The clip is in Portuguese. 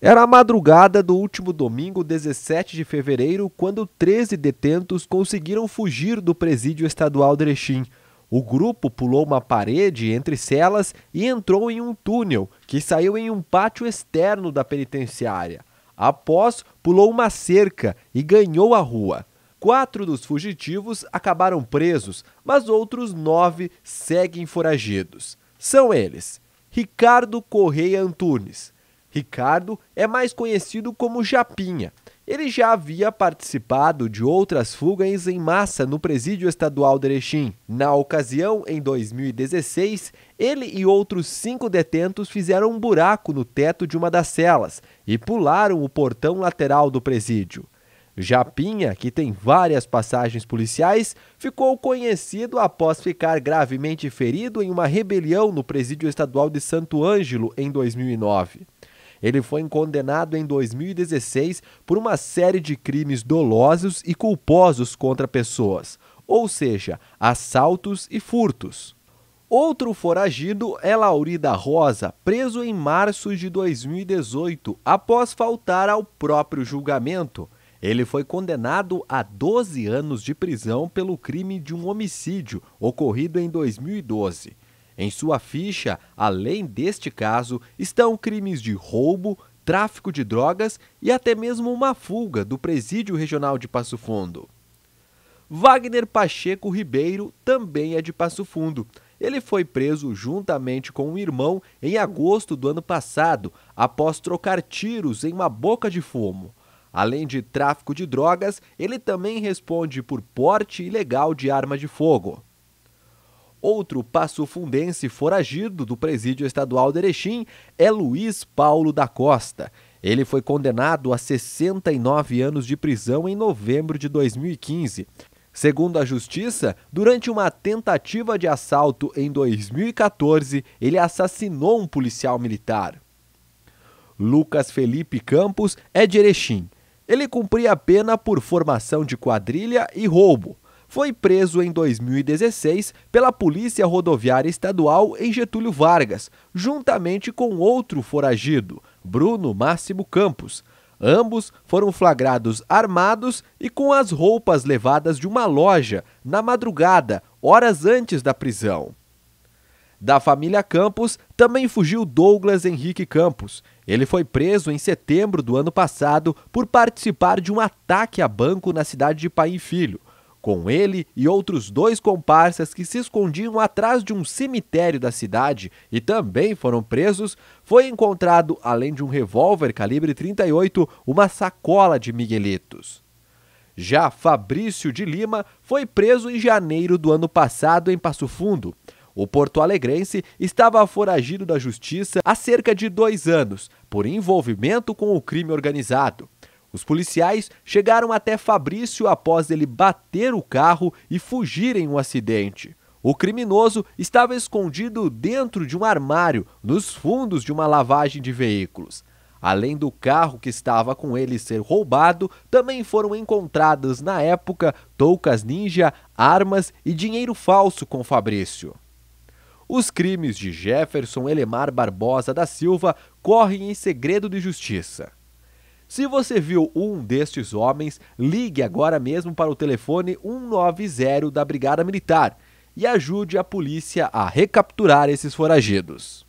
Era a madrugada do último domingo, 17 de fevereiro, quando 13 detentos conseguiram fugir do presídio estadual Drechim. O grupo pulou uma parede entre celas e entrou em um túnel, que saiu em um pátio externo da penitenciária. Após, pulou uma cerca e ganhou a rua. Quatro dos fugitivos acabaram presos, mas outros nove seguem foragidos. São eles: Ricardo Correia Antunes, Ricardo é mais conhecido como Japinha. Ele já havia participado de outras fugas em massa no presídio estadual de Erechim. Na ocasião, em 2016, ele e outros cinco detentos fizeram um buraco no teto de uma das celas e pularam o portão lateral do presídio. Japinha, que tem várias passagens policiais, ficou conhecido após ficar gravemente ferido em uma rebelião no presídio estadual de Santo Ângelo em 2009. Ele foi condenado em 2016 por uma série de crimes dolosos e culposos contra pessoas, ou seja, assaltos e furtos. Outro foragido é Laurida Rosa, preso em março de 2018, após faltar ao próprio julgamento. Ele foi condenado a 12 anos de prisão pelo crime de um homicídio ocorrido em 2012. Em sua ficha, além deste caso, estão crimes de roubo, tráfico de drogas e até mesmo uma fuga do Presídio Regional de Passo Fundo. Wagner Pacheco Ribeiro também é de Passo Fundo. Ele foi preso juntamente com o irmão em agosto do ano passado, após trocar tiros em uma boca de fumo. Além de tráfico de drogas, ele também responde por porte ilegal de arma de fogo. Outro passo fundense foragido do presídio estadual de Erechim é Luiz Paulo da Costa. Ele foi condenado a 69 anos de prisão em novembro de 2015. Segundo a justiça, durante uma tentativa de assalto em 2014, ele assassinou um policial militar. Lucas Felipe Campos é de Erechim. Ele cumpria a pena por formação de quadrilha e roubo foi preso em 2016 pela Polícia Rodoviária Estadual em Getúlio Vargas, juntamente com outro foragido, Bruno Máximo Campos. Ambos foram flagrados armados e com as roupas levadas de uma loja na madrugada, horas antes da prisão. Da família Campos também fugiu Douglas Henrique Campos. Ele foi preso em setembro do ano passado por participar de um ataque a banco na cidade de Pai e Filho com ele e outros dois comparsas que se escondiam atrás de um cemitério da cidade e também foram presos, foi encontrado, além de um revólver calibre 38, uma sacola de miguelitos. Já Fabrício de Lima foi preso em janeiro do ano passado em Passo Fundo. O porto-alegrense estava foragido da justiça há cerca de dois anos por envolvimento com o crime organizado. Os policiais chegaram até Fabrício após ele bater o carro e fugir em um acidente. O criminoso estava escondido dentro de um armário, nos fundos de uma lavagem de veículos. Além do carro que estava com ele ser roubado, também foram encontradas na época toucas ninja, armas e dinheiro falso com Fabrício. Os crimes de Jefferson Elemar Barbosa da Silva correm em segredo de justiça. Se você viu um destes homens, ligue agora mesmo para o telefone 190 da Brigada Militar e ajude a polícia a recapturar esses foragidos.